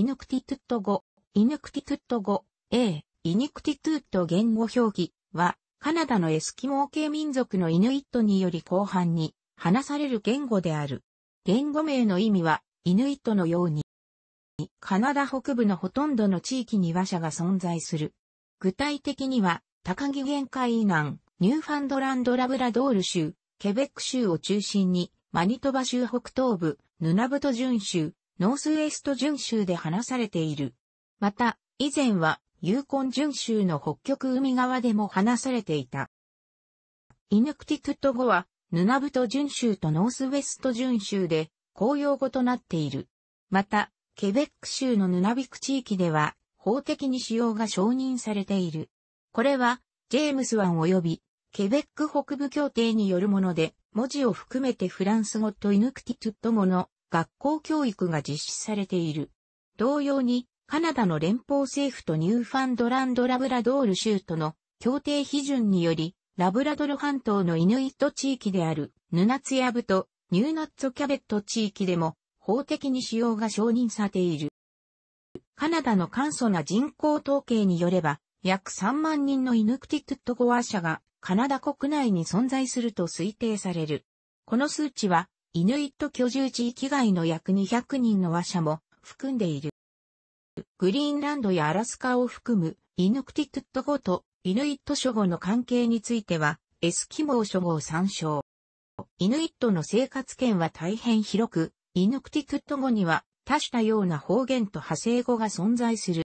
イヌクティトゥット語、イヌクティトゥット語、A、イヌクティトゥット言語表記は、カナダのエスキモー系民族のイヌイットにより後半に話される言語である。言語名の意味は、イヌイットのように、カナダ北部のほとんどの地域に話者が存在する。具体的には、高木限界以南、ニューファンドランドラブラドール州、ケベック州を中心に、マニトバ州北東部、ヌナブト準州、ノースウェスト準州で話されている。また、以前は、ユーコン準州の北極海側でも話されていた。イヌクティトゥット語は、ヌナブト準州とノースウェスト準州で、公用語となっている。また、ケベック州のヌナビク地域では、法的に使用が承認されている。これは、ジェームス湾及び、ケベック北部協定によるもので、文字を含めてフランス語とイヌクティトゥット語の学校教育が実施されている。同様に、カナダの連邦政府とニューファンドランドラブラドール州との協定批准により、ラブラドル半島のイヌイット地域であるヌナツヤブとニューナッツキャベット地域でも法的に使用が承認されている。カナダの簡素な人口統計によれば、約3万人のイヌクティトットゴア社がカナダ国内に存在すると推定される。この数値はイヌイット居住地域外の約200人の和者も含んでいる。グリーンランドやアラスカを含むイヌクティクット語とイヌイット諸語の関係についてはエスキモー諸語を参照。イヌイットの生活圏は大変広く、イヌクティクット語には多種多様な方言と派生語が存在する。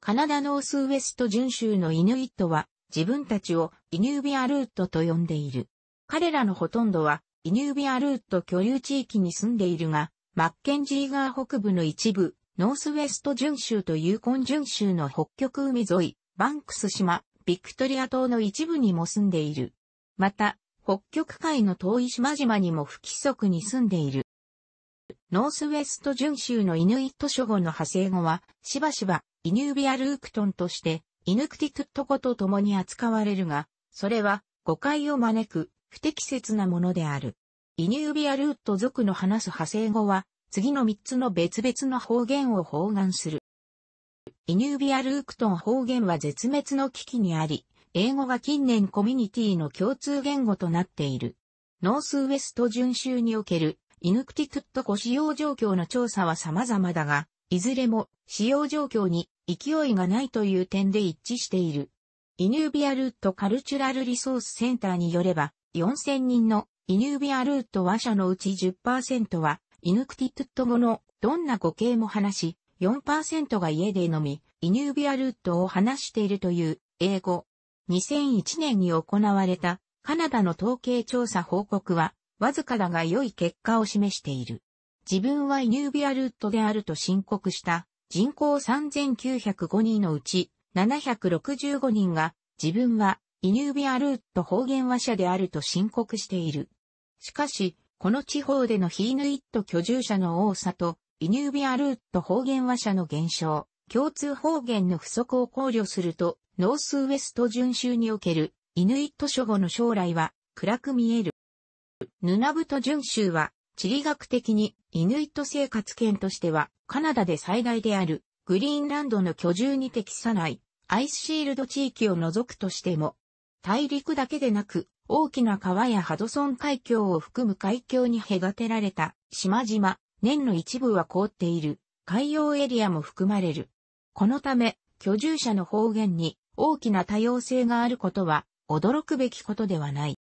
カナダノースウエスト準州のイヌイットは自分たちをイヌービアルートと呼んでいる。彼らのほとんどはイニュービアルート居留地域に住んでいるが、マッケンジー川北部の一部、ノースウェスト準州とユーコン準州の北極海沿い、バンクス島、ビクトリア島の一部にも住んでいる。また、北極海の遠い島々にも不規則に住んでいる。ノースウェスト準州のイヌイット諸語の派生語は、しばしば、イニュービアルークトンとして、イヌクティクット語と共に扱われるが、それは、誤解を招く、不適切なものである。イニュービアルート族の話す派生語は、次の3つの別々の方言を包含する。イニュービアルークトン方言は絶滅の危機にあり、英語が近年コミュニティの共通言語となっている。ノースウェスト順州におけるイヌクティクット語使用状況の調査は様々だが、いずれも使用状況に勢いがないという点で一致している。イニュービアルートカルチュラルリソースセンターによれば、4000人のイヌービアルート話者のうち10%はイヌクティトゥット語のどんな語形も話し、4%が家でのみ、イヌービアルートを話しているという英語。2001年に行われたカナダの統計調査報告は、わずかだが良い結果を示している。自分はイヌービアルートであると申告した人口3905人のうち765人が自分はイニュービアルート方言話者であると申告している。しかし、この地方でのヒーヌイット居住者の多さと、イニュービアルート方言話者の減少、共通方言の不足を考慮すると、ノースウェスト巡州におけるイヌイット諸語の将来は暗く見える。ヌナブト巡州は地理学的にイヌイット生活圏としてはカナダで最大であるグリーンランドの居住に適さないアイスシールド地域を除くとしても大陸だけでなく、大きな川やハドソン海峡を含む海峡に隔てられた島々、年の一部は凍っている海洋エリアも含まれる。このため、居住者の方言に大きな多様性があることは驚くべきことではない。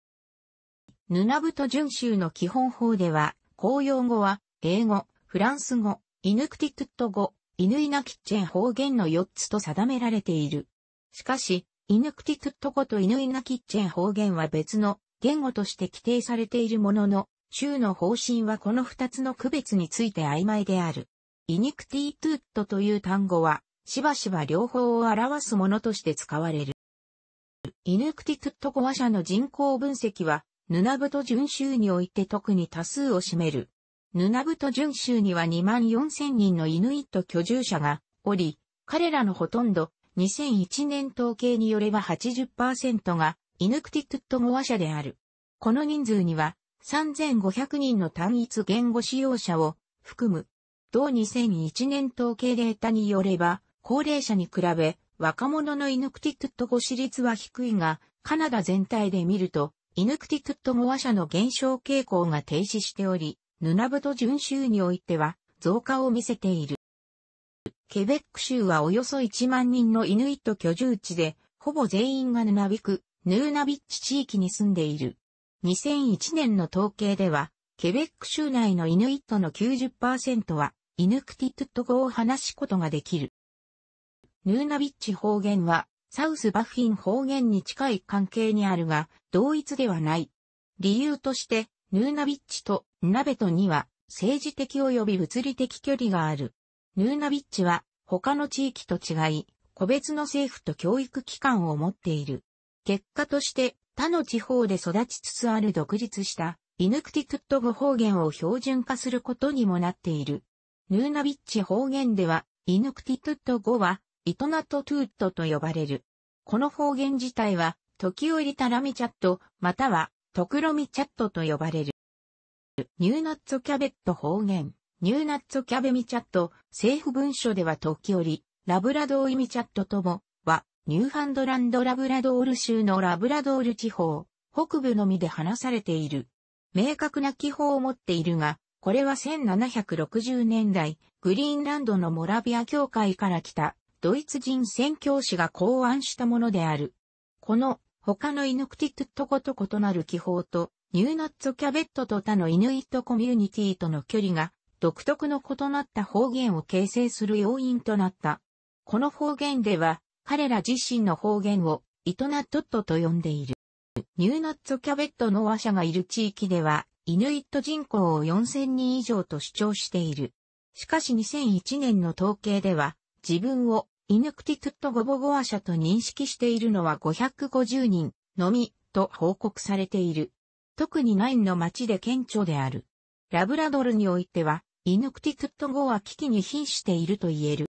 ヌナブト巡州の基本法では、公用語は英語、フランス語、イヌクティクット語、イヌイナキッチェン方言の4つと定められている。しかし、イヌクティトゥット語とイヌイナキッチェン方言は別の言語として規定されているものの、州の方針はこの二つの区別について曖昧である。イニクティトゥットという単語は、しばしば両方を表すものとして使われる。イヌクティトゥット語話者の人口分析は、ヌナブト準州において特に多数を占める。ヌナブト準州には2万4千人のイヌイット居住者がおり、彼らのほとんど2001年統計によれば80%がイヌクティクット語話者である。この人数には3500人の単一言語使用者を含む。同2001年統計データによれば、高齢者に比べ若者のイヌクティクット語比率は低いが、カナダ全体で見ると、イヌクティクット語話者の減少傾向が停止しており、ヌナブト準州においては増加を見せている。ケベック州はおよそ1万人のイヌイット居住地で、ほぼ全員がヌナビク、ヌーナビッチ地域に住んでいる。2001年の統計では、ケベック州内のイヌイットの90%は、イヌクティトゥット語を話すことができる。ヌーナビッチ方言は、サウスバフィン方言に近い関係にあるが、同一ではない。理由として、ヌーナビッチとナベトには、政治的及び物理的距離がある。ヌーナビッチは他の地域と違い、個別の政府と教育機関を持っている。結果として他の地方で育ちつつある独立したイヌクティクット語方言を標準化することにもなっている。ヌーナビッチ方言ではイヌクティクット語はイトナトトゥットと呼ばれる。この方言自体は時折タラミチャットまたはトクロミチャットと呼ばれる。ニューナッツキャベット方言。ニューナッツキャベミチャット、政府文書では時折、ラブラドーイミチャットとも、は、ニューハンドランドラブラドール州のラブラドール地方、北部のみで話されている。明確な記法を持っているが、これは1760年代、グリーンランドのモラビア協会から来た、ドイツ人宣教師が考案したものである。この、他のイヌクティクットこと異なる記法と、ニューナッツキャベットと他のイヌイットコミュニティとの距離が独特の異なった方言を形成する要因となった。この方言では、彼ら自身の方言を、イトナットットと呼んでいる。ニューナッツキャベットの和者がいる地域では、イヌイット人口を4000人以上と主張している。しかし2001年の統計では、自分をイヌクティトットゴボゴア社と認識しているのは550人のみと報告されている。特にナインの町で顕著である。ラブラドルにおいては、イヌクティクット語は危機に瀕していると言える。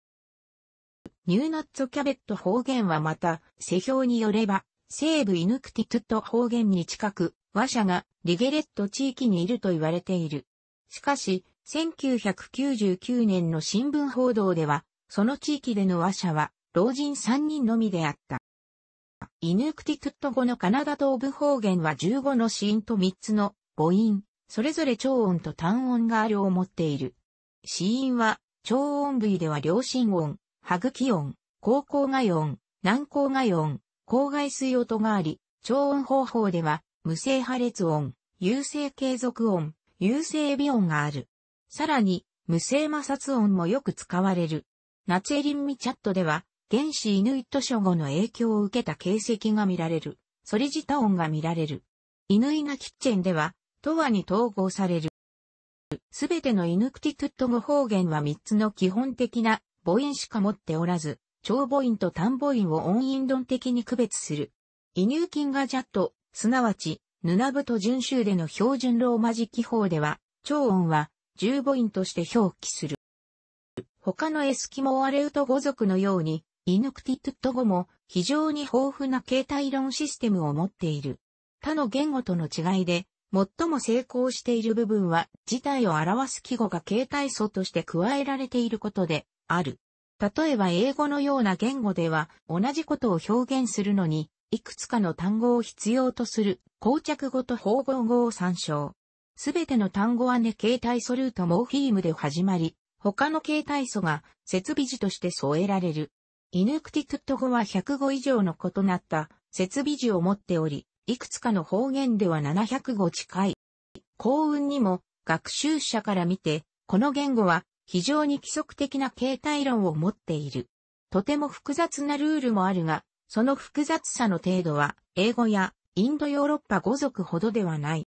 ニューナッツキャベット方言はまた、世評によれば、西部イヌクティクット方言に近く、和者がリゲレット地域にいると言われている。しかし、1999年の新聞報道では、その地域での和者は、老人3人のみであった。イヌクティクット語のカナダ東部方言は15の子音と3つの母音、それぞれ超音と単音があるを持っている。死因は、超音部位では両心音、歯茎音、高校外音、軟高外音、高外水音があり、超音方法では、無性破裂音、有性継続音、有性微音がある。さらに、無性摩擦音もよく使われる。ナチェリンミチャットでは、原始イヌイット諸語の影響を受けた形跡が見られる。ソリジタ音が見られる。イヌイナキッチェンでは、とはに統合される。すべてのイヌクティトゥット語方言は3つの基本的な母音しか持っておらず、長母音と短母音を音韻論的に区別する。移入金がジャット、すなわち、ヌナブト順州での標準ローマ字記法では、長音は重母音として表記する。他のエスキモアレウト語族のように、イヌクティトゥット語も非常に豊富な形態論システムを持っている。他の言語との違いで、最も成功している部分は、事態を表す記号が形態素として加えられていることで、ある。例えば英語のような言語では、同じことを表現するのに、いくつかの単語を必要とする、膠着語と方言語を参照。すべての単語はね形態素ルートモーフィームで始まり、他の形態素が設備字として添えられる。イヌクティクット語は100語以上の異なった設備字を持っており、いくつかの方言では700語近い。幸運にも、学習者から見て、この言語は非常に規則的な形態論を持っている。とても複雑なルールもあるが、その複雑さの程度は、英語やインドヨーロッパ語族ほどではない。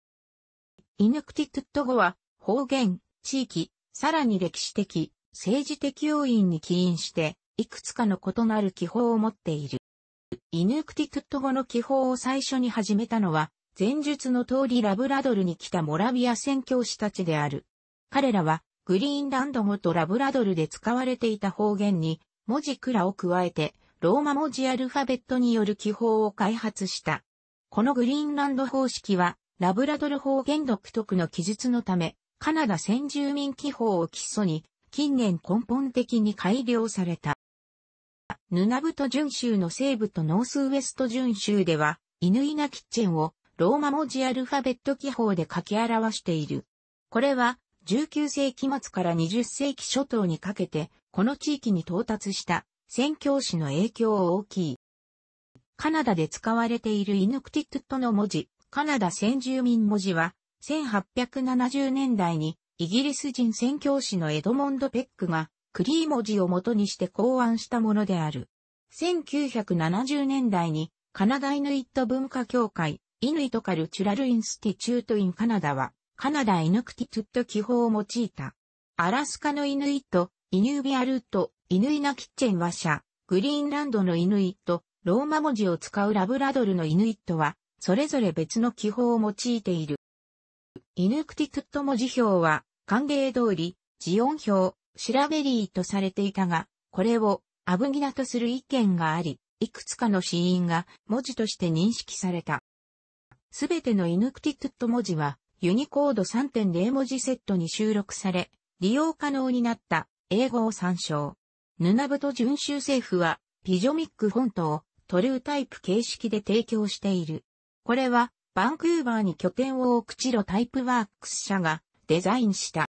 イヌクティトゥット語は、方言、地域、さらに歴史的、政治的要因に起因して、いくつかの異なる記法を持っている。イヌクティクット語の記法を最初に始めたのは、前述の通りラブラドルに来たモラビア宣教師たちである。彼らは、グリーンランド語とラブラドルで使われていた方言に、文字クラを加えて、ローマ文字アルファベットによる記法を開発した。このグリーンランド方式は、ラブラドル方言独特の記述のため、カナダ先住民記法を基礎に、近年根本的に改良された。ヌナブト準州の西部とノースウエスト準州では、イヌイナキッチェンをローマ文字アルファベット記法で書き表している。これは、19世紀末から20世紀初頭にかけて、この地域に到達した宣教師の影響を大きい。カナダで使われているイヌクティクットの文字、カナダ先住民文字は、1870年代にイギリス人宣教師のエドモンド・ペックがクリー文字を元にして考案したものである。1970年代にカナダイヌイット文化協会、イヌイトカルチュラルインスティチュートインカナダは、カナダイヌクティトゥット記法を用いた。アラスカのイヌイット、イヌービアルート、イヌイナキッチェンワシャ、グリーンランドのイヌイット、ローマ文字を使うラブラドルのイヌイットは、それぞれ別の記法を用いている。イヌクティトゥット文字表は、歓迎通り、ジオン表、調べリーとされていたが、これをアブギナとする意見があり、いくつかの死因が文字として認識された。すべてのイヌクティトット文字はユニコード3.0文字セットに収録され、利用可能になった英語を参照。ヌナブト準州政府はピジョミックフォントをトルータイプ形式で提供している。これはバンクーバーに拠点を置くチロタイプワークス社がデザインした。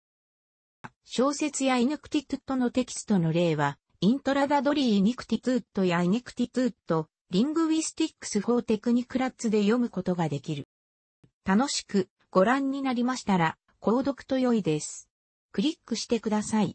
小説やイヌクティトゥットのテキストの例は、イントラダドリー・イネクティトゥットやイネクティトゥット、リングウィスティックス・法テクニクラッツで読むことができる。楽しくご覧になりましたら、購読と良いです。クリックしてください。